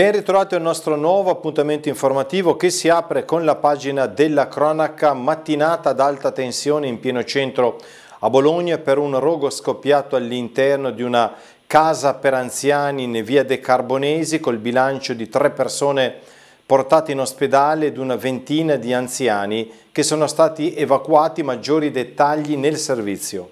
Ben ritrovati al nostro nuovo appuntamento informativo che si apre con la pagina della cronaca mattinata ad alta tensione in pieno centro a Bologna per un rogo scoppiato all'interno di una casa per anziani in via De Carbonesi col bilancio di tre persone portate in ospedale ed una ventina di anziani che sono stati evacuati maggiori dettagli nel servizio.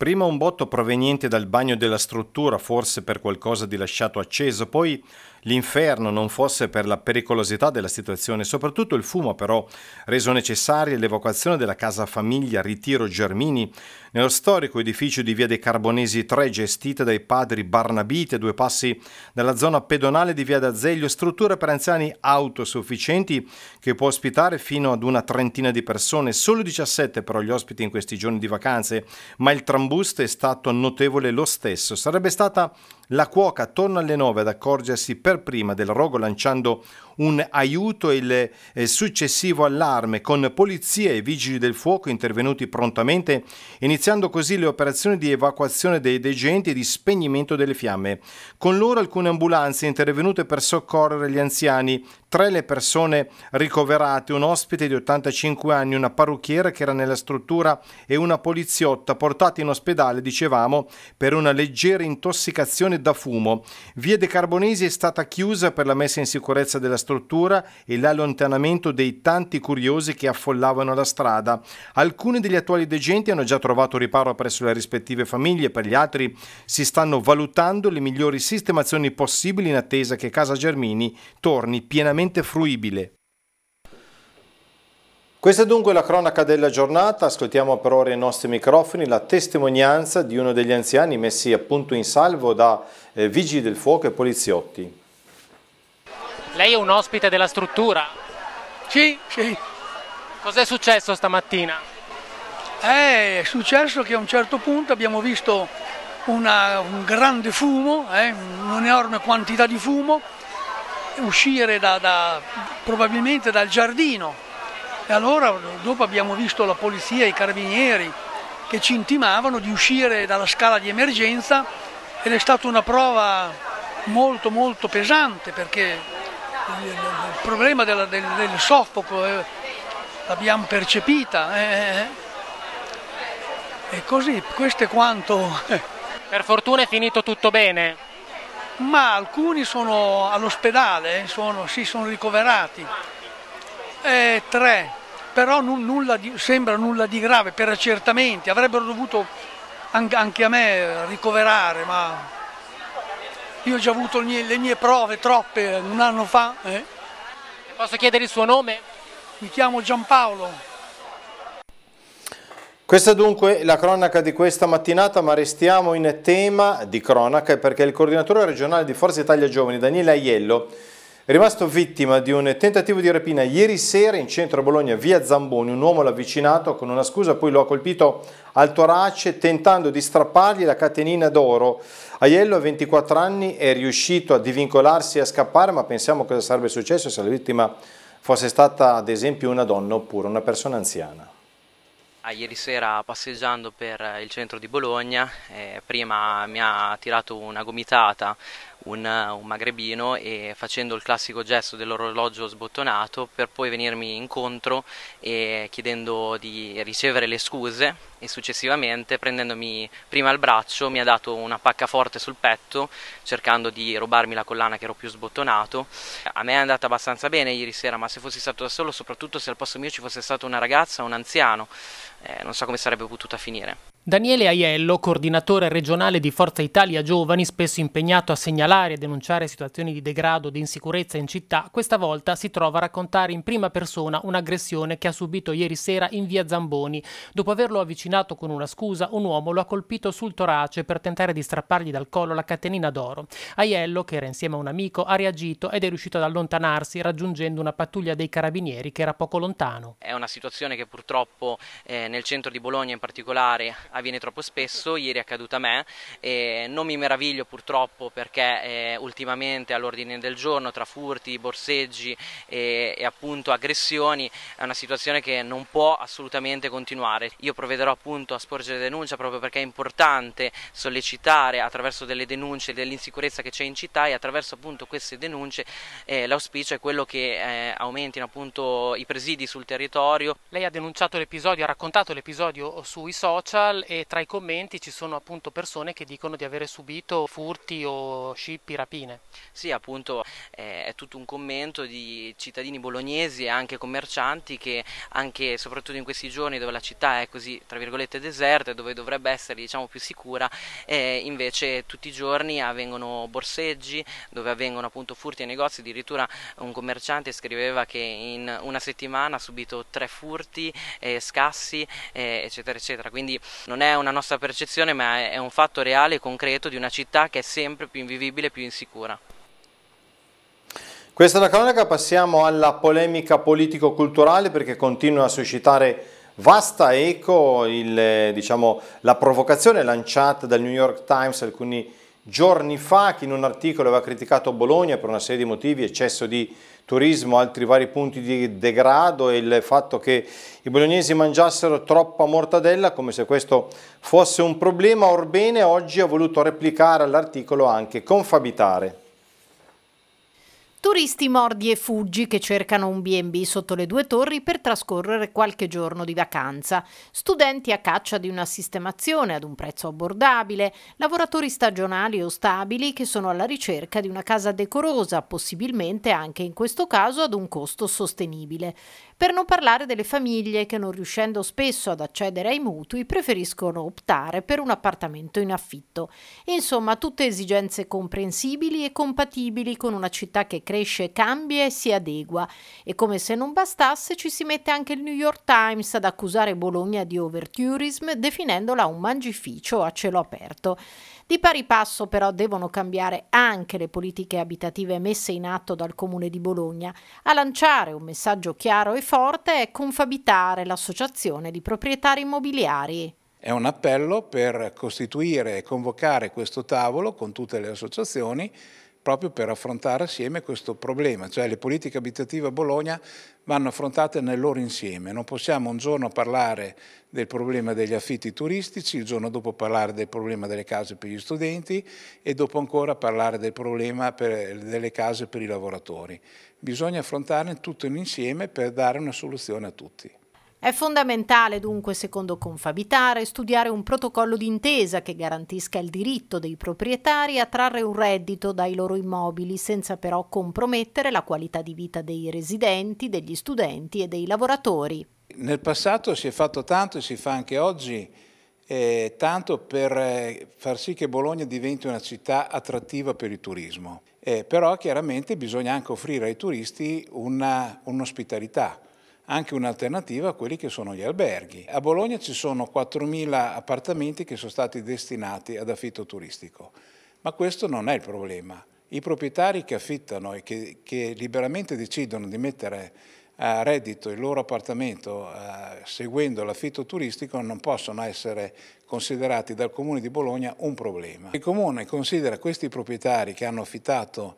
Prima un botto proveniente dal bagno della struttura, forse per qualcosa di lasciato acceso, poi l'inferno non fosse per la pericolosità della situazione, soprattutto il fumo però reso necessaria l'evacuazione della casa famiglia Ritiro Germini nello storico edificio di via dei Carbonesi 3 gestito dai padri Barnabite, due passi dalla zona pedonale di via d'Azeglio, struttura per anziani autosufficienti che può ospitare fino ad una trentina di persone, solo 17 però gli ospiti in questi giorni di vacanze, ma il trambusto è stato notevole lo stesso. Sarebbe stata la cuoca torna alle 9 ad accorgersi per prima del rogo lanciando un aiuto e il eh, successivo allarme con polizia e vigili del fuoco intervenuti prontamente, iniziando così le operazioni di evacuazione dei degenti e di spegnimento delle fiamme. Con loro alcune ambulanze intervenute per soccorrere gli anziani, tre le persone ricoverate, un ospite di 85 anni, una parrucchiera che era nella struttura e una poliziotta portata in ospedale, dicevamo, per una leggera intossicazione da fumo. Via De Carbonesi è stata chiusa per la messa in sicurezza della struttura struttura e l'allontanamento dei tanti curiosi che affollavano la strada. Alcuni degli attuali degenti hanno già trovato riparo presso le rispettive famiglie, per gli altri si stanno valutando le migliori sistemazioni possibili in attesa che Casa Germini torni pienamente fruibile. Questa è dunque la cronaca della giornata, ascoltiamo per ora i nostri microfoni la testimonianza di uno degli anziani messi appunto in salvo da eh, vigili del fuoco e poliziotti. Lei è un ospite della struttura? Sì, sì. Cos'è successo stamattina? Eh, è successo che a un certo punto abbiamo visto una, un grande fumo, eh, un'enorme quantità di fumo, uscire da, da, probabilmente dal giardino. E allora dopo abbiamo visto la polizia, i carabinieri che ci intimavano di uscire dalla scala di emergenza ed è stata una prova molto molto pesante perché il problema della, del, del, soffoco eh, l'abbiamo percepita eh, eh, e così questo è quanto per fortuna è finito tutto bene ma alcuni sono all'ospedale eh, sono, si sono ricoverati eh, tre però nulla di, sembra nulla di grave per accertamenti avrebbero dovuto anche a me ricoverare ma io ho già avuto le mie prove, troppe, un anno fa. Eh. Posso chiedere il suo nome? Mi chiamo Giampaolo. Questa è dunque la cronaca di questa mattinata, ma restiamo in tema di cronaca perché il coordinatore regionale di Forza Italia Giovani, Daniele Aiello, è rimasto vittima di un tentativo di rapina ieri sera in centro Bologna, via Zamboni. Un uomo l'ha avvicinato con una scusa, poi lo ha colpito al torace tentando di strappargli la catenina d'oro. Aiello, a 24 anni, è riuscito a divincolarsi e a scappare, ma pensiamo cosa sarebbe successo se la vittima fosse stata ad esempio una donna oppure una persona anziana. Ah, ieri sera passeggiando per il centro di Bologna, eh, prima mi ha tirato una gomitata un, un magrebino e facendo il classico gesto dell'orologio sbottonato per poi venirmi incontro e chiedendo di ricevere le scuse e successivamente prendendomi prima il braccio mi ha dato una pacca forte sul petto cercando di rubarmi la collana che ero più sbottonato a me è andata abbastanza bene ieri sera ma se fossi stato da solo soprattutto se al posto mio ci fosse stata una ragazza un anziano eh, non so come sarebbe potuta finire Daniele Aiello, coordinatore regionale di Forza Italia Giovani, spesso impegnato a segnalare e denunciare situazioni di degrado e di insicurezza in città, questa volta si trova a raccontare in prima persona un'aggressione che ha subito ieri sera in via Zamboni. Dopo averlo avvicinato con una scusa, un uomo lo ha colpito sul torace per tentare di strappargli dal collo la catenina d'oro. Aiello, che era insieme a un amico, ha reagito ed è riuscito ad allontanarsi raggiungendo una pattuglia dei carabinieri che era poco lontano. È una situazione che purtroppo eh, nel centro di Bologna in particolare avviene troppo spesso, ieri è accaduto a me, e non mi meraviglio purtroppo perché eh, ultimamente all'ordine del giorno tra furti, borseggi e, e, appunto aggressioni è una situazione che non può assolutamente continuare. Io provvederò appunto a sporgere denuncia proprio perché è importante sollecitare attraverso delle denunce dell'insicurezza che c'è in città e attraverso appunto queste denunce eh, l'auspicio è quello che eh, aumentino appunto i presidi sul territorio. Lei ha denunciato l'episodio, ha raccontato l'episodio sui social, e tra i commenti ci sono appunto persone che dicono di avere subito furti o scippi, rapine. Sì, appunto eh, è tutto un commento di cittadini bolognesi e anche commercianti che anche e soprattutto in questi giorni dove la città è così tra virgolette deserta e dove dovrebbe essere diciamo più sicura, eh, invece tutti i giorni avvengono borseggi dove avvengono appunto furti ai negozi, addirittura un commerciante scriveva che in una settimana ha subito tre furti, eh, scassi eh, eccetera eccetera, quindi non è una nostra percezione ma è un fatto reale e concreto di una città che è sempre più invivibile e più insicura. Questa è la cronaca, passiamo alla polemica politico-culturale perché continua a suscitare vasta eco il, eh, diciamo, la provocazione lanciata dal New York Times alcuni giorni fa che in un articolo aveva criticato Bologna per una serie di motivi, eccesso di turismo, altri vari punti di degrado e il fatto che i bolognesi mangiassero troppa mortadella come se questo fosse un problema, Orbene oggi ha voluto replicare all'articolo anche confabitare. Turisti mordi e fuggi che cercano un B&B sotto le due torri per trascorrere qualche giorno di vacanza, studenti a caccia di una sistemazione ad un prezzo abbordabile, lavoratori stagionali o stabili che sono alla ricerca di una casa decorosa, possibilmente anche in questo caso ad un costo sostenibile. Per non parlare delle famiglie che non riuscendo spesso ad accedere ai mutui preferiscono optare per un appartamento in affitto. Insomma, tutte esigenze comprensibili e compatibili con una città che cresce, cambia e si adegua. E come se non bastasse ci si mette anche il New York Times ad accusare Bologna di overtourism definendola un mangificio a cielo aperto. Di pari passo però devono cambiare anche le politiche abitative messe in atto dal Comune di Bologna. A lanciare un messaggio chiaro e forte è Confabitare, l'associazione di proprietari immobiliari. È un appello per costituire e convocare questo tavolo con tutte le associazioni proprio per affrontare assieme questo problema, cioè le politiche abitative a Bologna vanno affrontate nel loro insieme, non possiamo un giorno parlare del problema degli affitti turistici, il giorno dopo parlare del problema delle case per gli studenti e dopo ancora parlare del problema per, delle case per i lavoratori. Bisogna affrontarne tutto in insieme per dare una soluzione a tutti. È fondamentale dunque, secondo Confabitare, studiare un protocollo d'intesa che garantisca il diritto dei proprietari a trarre un reddito dai loro immobili senza però compromettere la qualità di vita dei residenti, degli studenti e dei lavoratori. Nel passato si è fatto tanto e si fa anche oggi eh, tanto per eh, far sì che Bologna diventi una città attrattiva per il turismo. Eh, però chiaramente bisogna anche offrire ai turisti un'ospitalità anche un'alternativa a quelli che sono gli alberghi. A Bologna ci sono 4.000 appartamenti che sono stati destinati ad affitto turistico, ma questo non è il problema. I proprietari che affittano e che, che liberamente decidono di mettere a reddito il loro appartamento eh, seguendo l'affitto turistico non possono essere considerati dal Comune di Bologna un problema. Il Comune considera questi proprietari che hanno affittato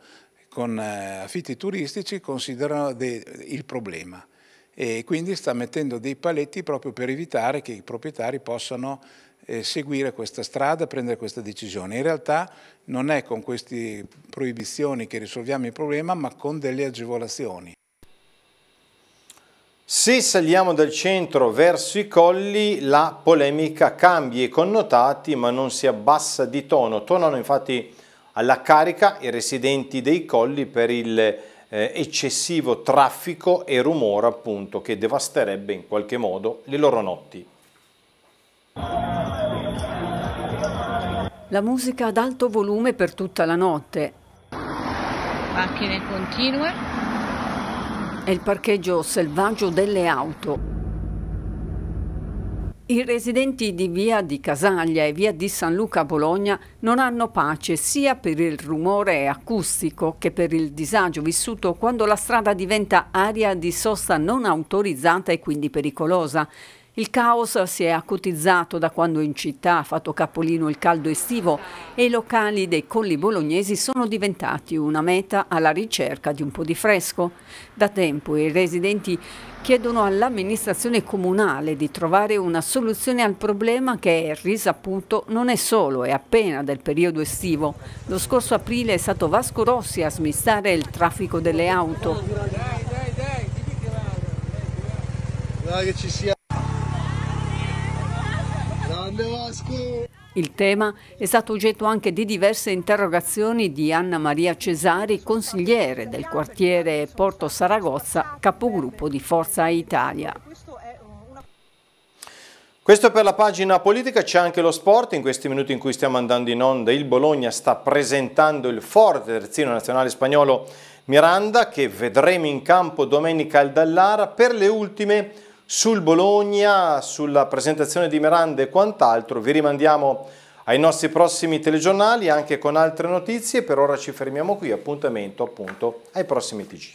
con eh, affitti turistici, considerano il problema e quindi sta mettendo dei paletti proprio per evitare che i proprietari possano eh, seguire questa strada, prendere questa decisione. In realtà non è con queste proibizioni che risolviamo il problema, ma con delle agevolazioni. Se saliamo dal centro verso i colli, la polemica cambia i connotati ma non si abbassa di tono. Tornano infatti alla carica i residenti dei colli per il eh, eccessivo traffico e rumore appunto che devasterebbe in qualche modo le loro notti. La musica ad alto volume per tutta la notte. Macchine continue. E il parcheggio selvaggio delle auto. I residenti di via di Casaglia e via di San Luca a Bologna non hanno pace sia per il rumore acustico che per il disagio vissuto quando la strada diventa area di sosta non autorizzata e quindi pericolosa. Il caos si è acutizzato da quando in città ha fatto capolino il caldo estivo e i locali dei colli bolognesi sono diventati una meta alla ricerca di un po' di fresco. Da tempo i residenti chiedono all'amministrazione comunale di trovare una soluzione al problema che è risaputo non è solo e appena del periodo estivo. Lo scorso aprile è stato Vasco Rossi a smistare il traffico delle auto. Dai, dai, dai, che ci sia Il tema è stato oggetto anche di diverse interrogazioni di Anna Maria Cesari, consigliere del quartiere Porto Saragozza, capogruppo di Forza Italia. Questo per la pagina politica, c'è anche lo sport, in questi minuti in cui stiamo andando in onda il Bologna sta presentando il forte terzino nazionale spagnolo Miranda che vedremo in campo domenica al Dallara per le ultime sul Bologna, sulla presentazione di Merande e quant'altro. Vi rimandiamo ai nostri prossimi telegiornali anche con altre notizie. Per ora ci fermiamo qui, appuntamento appunto ai prossimi TG.